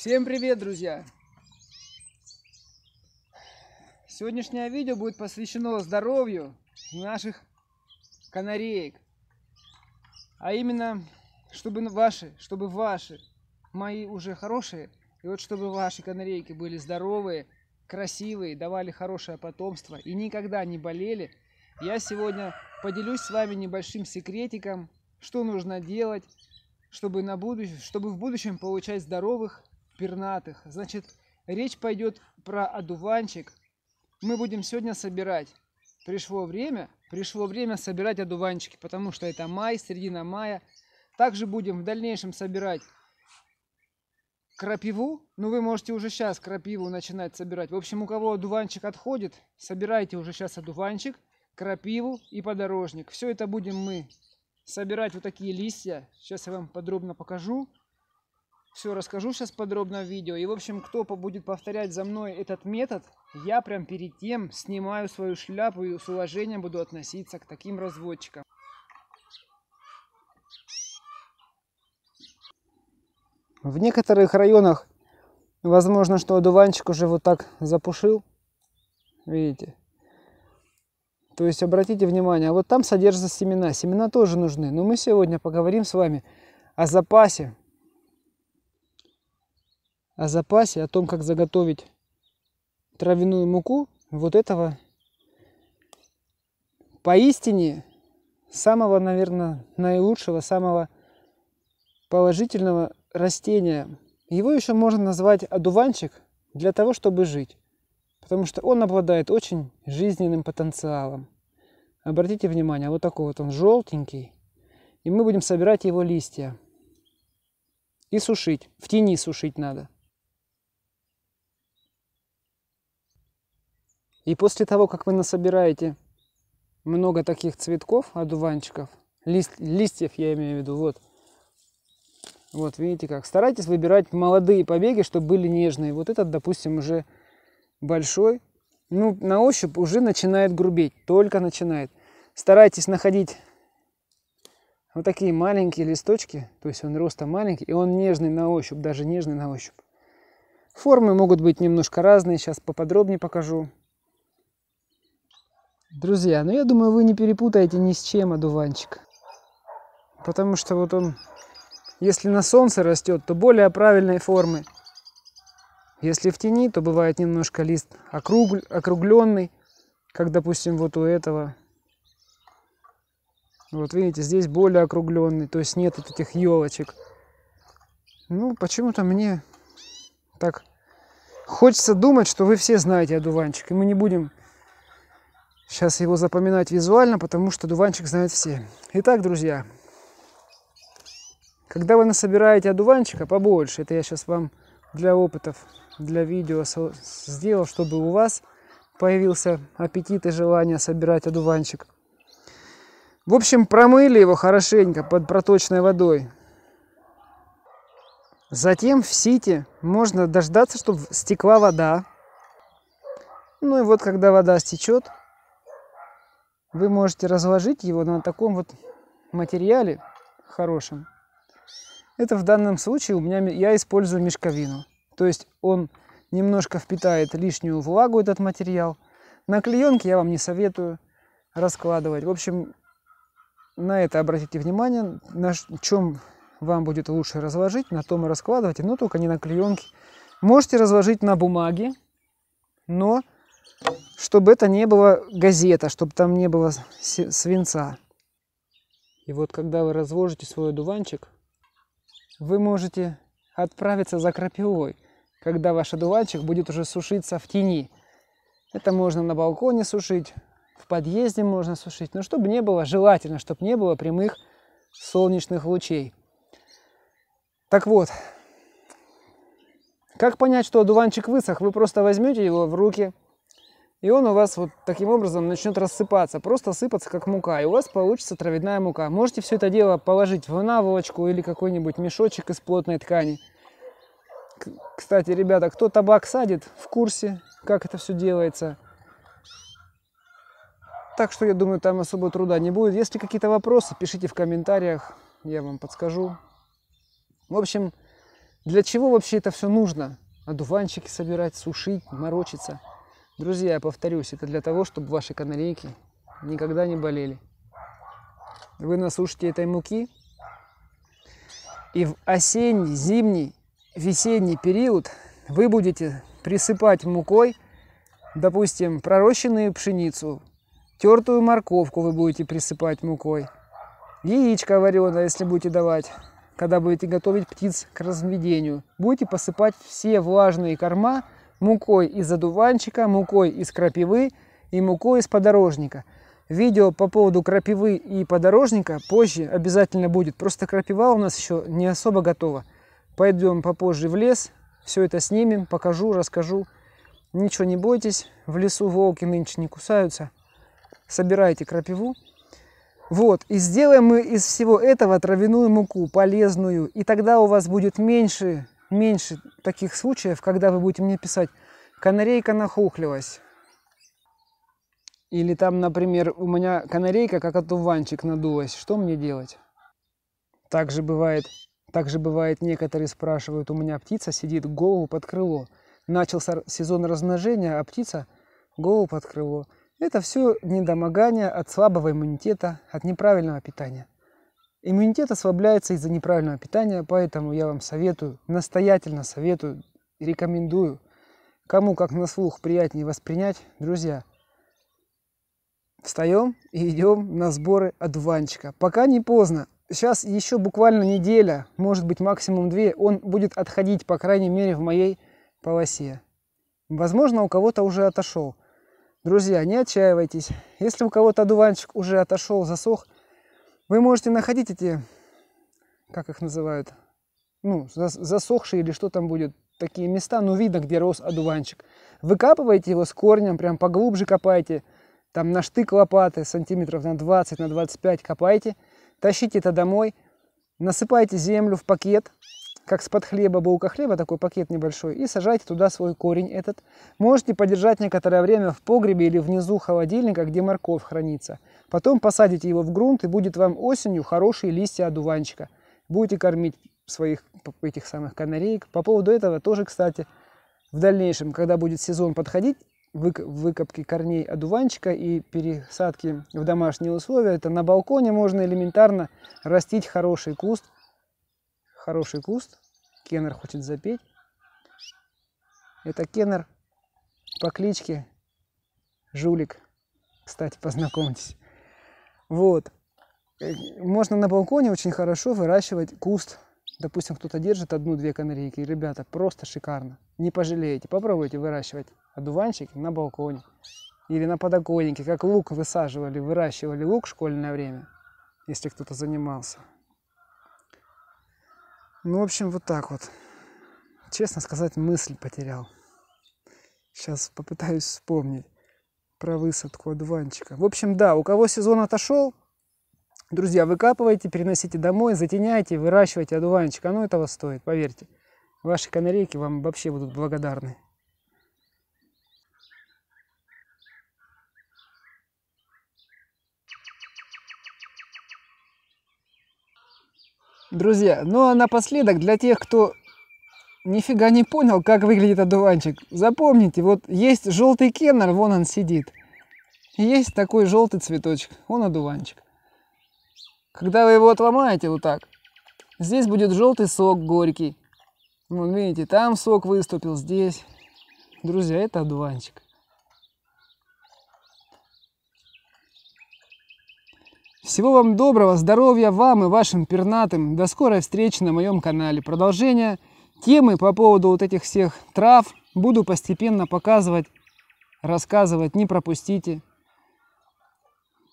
Всем привет, друзья! Сегодняшнее видео будет посвящено здоровью наших канареек. А именно, чтобы ваши, чтобы ваши, мои уже хорошие, и вот чтобы ваши канарейки были здоровые, красивые, давали хорошее потомство и никогда не болели, я сегодня поделюсь с вами небольшим секретиком, что нужно делать, чтобы, на будущ... чтобы в будущем получать здоровых пернатых. Значит, речь пойдет про одуванчик. Мы будем сегодня собирать. Пришло время, пришло время собирать одуванчики, потому что это май, середина мая. Также будем в дальнейшем собирать крапиву. Ну, вы можете уже сейчас крапиву начинать собирать. В общем, у кого одуванчик отходит, собирайте уже сейчас одуванчик, крапиву и подорожник. Все это будем мы собирать вот такие листья. Сейчас я вам подробно покажу все расскажу сейчас подробно в видео. И, в общем, кто будет повторять за мной этот метод, я прям перед тем снимаю свою шляпу и с уважением буду относиться к таким разводчикам. В некоторых районах, возможно, что одуванчик уже вот так запушил. Видите? То есть обратите внимание, а вот там содержатся семена. Семена тоже нужны. Но мы сегодня поговорим с вами о запасе о запасе, о том, как заготовить травяную муку, вот этого поистине самого, наверное, наилучшего, самого положительного растения. Его еще можно назвать одуванчик для того, чтобы жить, потому что он обладает очень жизненным потенциалом. Обратите внимание, вот такой вот он желтенький, и мы будем собирать его листья и сушить, в тени сушить надо – И после того, как вы насобираете много таких цветков, одуванчиков, лист, листьев я имею в виду, вот, вот видите как, старайтесь выбирать молодые побеги, чтобы были нежные. Вот этот, допустим, уже большой, ну, на ощупь уже начинает грубеть, только начинает. Старайтесь находить вот такие маленькие листочки, то есть он роста маленький, и он нежный на ощупь, даже нежный на ощупь. Формы могут быть немножко разные, сейчас поподробнее покажу. Друзья, ну я думаю, вы не перепутаете ни с чем одуванчик. Потому что вот он, если на солнце растет, то более правильной формы. Если в тени, то бывает немножко лист округл... округленный, как, допустим, вот у этого. Вот видите, здесь более округленный, то есть нет вот этих елочек. Ну, почему-то мне так хочется думать, что вы все знаете одуванчик, и мы не будем Сейчас его запоминать визуально, потому что дуванчик знают все. Итак, друзья, когда вы насобираете одуванчика побольше, это я сейчас вам для опытов, для видео сделал, чтобы у вас появился аппетит и желание собирать одуванчик. В общем, промыли его хорошенько под проточной водой. Затем в сите можно дождаться, чтобы стекла вода. Ну и вот когда вода стечет, вы можете разложить его на таком вот материале хорошем. Это в данном случае у меня я использую мешковину. То есть он немножко впитает лишнюю влагу, этот материал. На клеенке я вам не советую раскладывать. В общем, на это обратите внимание, на чем вам будет лучше разложить, на том и раскладывать, но только не на клеенке. Можете разложить на бумаге, но чтобы это не было газета, чтобы там не было свинца. И вот когда вы разложите свой одуванчик, вы можете отправиться за крапивой, когда ваш одуванчик будет уже сушиться в тени. Это можно на балконе сушить, в подъезде можно сушить, но чтобы не было, желательно, чтобы не было прямых солнечных лучей. Так вот, как понять, что одуванчик высох? Вы просто возьмете его в руки – и он у вас вот таким образом начнет рассыпаться, просто сыпаться как мука, и у вас получится травяная мука. Можете все это дело положить в наволочку или какой-нибудь мешочек из плотной ткани. Кстати, ребята, кто табак садит, в курсе, как это все делается. Так что, я думаю, там особо труда не будет. Если какие-то вопросы, пишите в комментариях, я вам подскажу. В общем, для чего вообще это все нужно? Одуванчики собирать, сушить, морочиться – Друзья, я повторюсь, это для того, чтобы ваши канарейки никогда не болели. Вы насушите этой муки, и в осенний, зимний, весенний период вы будете присыпать мукой, допустим, пророщенную пшеницу, тертую морковку вы будете присыпать мукой, яичко вареное, если будете давать, когда будете готовить птиц к разведению. Будете посыпать все влажные корма – мукой из одуванчика, мукой из крапивы и мукой из подорожника. Видео по поводу крапивы и подорожника позже обязательно будет. Просто крапива у нас еще не особо готова. Пойдем попозже в лес, все это снимем, покажу, расскажу. Ничего не бойтесь, в лесу волки нынче не кусаются. Собирайте крапиву. Вот, и сделаем мы из всего этого травяную муку, полезную, и тогда у вас будет меньше меньше таких случаев, когда вы будете мне писать «канарейка нахухлилась». Или там, например, у меня канарейка как отуванчик надулась. Что мне делать? Также бывает, также бывает, некоторые спрашивают, у меня птица сидит голову под крыло. Начался сезон размножения, а птица голову под крыло. Это все недомогание от слабого иммунитета, от неправильного питания. Иммунитет ослабляется из-за неправильного питания, поэтому я вам советую, настоятельно советую, рекомендую, кому как на слух приятнее воспринять, друзья, встаем и идем на сборы одуванчика. Пока не поздно, сейчас еще буквально неделя, может быть максимум две, он будет отходить, по крайней мере, в моей полосе. Возможно, у кого-то уже отошел. Друзья, не отчаивайтесь. Если у кого-то одуванчик уже отошел, засох, вы можете находить эти, как их называют, ну, засохшие или что там будет, такие места, но ну, видно, где рос одуванчик. Выкапываете его с корнем, прям поглубже копаете, там на штык лопаты сантиметров на 20, на 25 копаете, тащите это домой, насыпаете землю в пакет, как с под хлеба, булка хлеба, такой пакет небольшой, и сажайте туда свой корень этот. Можете подержать некоторое время в погребе или внизу холодильника, где морковь хранится. Потом посадите его в грунт, и будет вам осенью хорошие листья одуванчика. Будете кормить своих этих самых канареек. По поводу этого тоже, кстати, в дальнейшем, когда будет сезон подходить, выкопки корней одуванчика и пересадки в домашние условия, это на балконе можно элементарно растить хороший куст – хороший куст. Кеннер хочет запеть. Это Кеннер по кличке Жулик. Кстати, познакомьтесь. Вот. Э, можно на балконе очень хорошо выращивать куст. Допустим, кто-то держит одну-две канарейки. Ребята, просто шикарно. Не пожалеете. Попробуйте выращивать одуванчики на балконе или на подоконнике, как лук высаживали, выращивали лук в школьное время, если кто-то занимался. Ну, в общем, вот так вот. Честно сказать, мысль потерял. Сейчас попытаюсь вспомнить про высадку одуванчика. В общем, да, у кого сезон отошел, друзья, выкапывайте, переносите домой, затеняйте, выращивайте одуванчик. Оно этого стоит, поверьте. Ваши канарейки вам вообще будут благодарны. Друзья, ну а напоследок, для тех, кто нифига не понял, как выглядит одуванчик, запомните, вот есть желтый кеннер, вон он сидит. есть такой желтый цветочек, он одуванчик. Когда вы его отломаете вот так, здесь будет желтый сок горький. Вот видите, там сок выступил, здесь. Друзья, это одуванчик. Всего вам доброго, здоровья вам и вашим пернатым. До скорой встречи на моем канале. Продолжение темы по поводу вот этих всех трав буду постепенно показывать, рассказывать, не пропустите.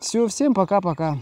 Все, всем пока-пока.